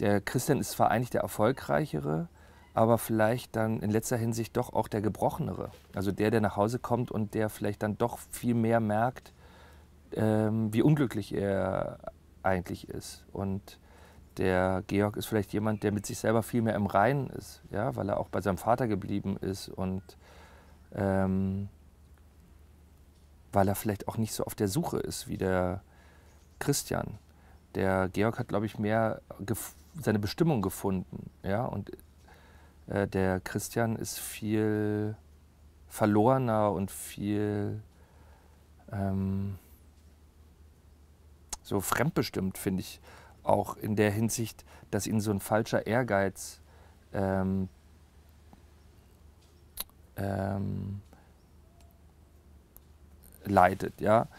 Der Christian ist zwar eigentlich der erfolgreichere, aber vielleicht dann in letzter Hinsicht doch auch der Gebrochenere. Also der, der nach Hause kommt und der vielleicht dann doch viel mehr merkt, ähm, wie unglücklich er eigentlich ist. Und der Georg ist vielleicht jemand, der mit sich selber viel mehr im Reinen ist, ja, weil er auch bei seinem Vater geblieben ist und ähm, weil er vielleicht auch nicht so auf der Suche ist wie der Christian. Der Georg hat, glaube ich, mehr seine Bestimmung gefunden. Ja? Und äh, der Christian ist viel verlorener und viel ähm, so fremdbestimmt, finde ich. Auch in der Hinsicht, dass ihn so ein falscher Ehrgeiz ähm, ähm, leitet. Ja?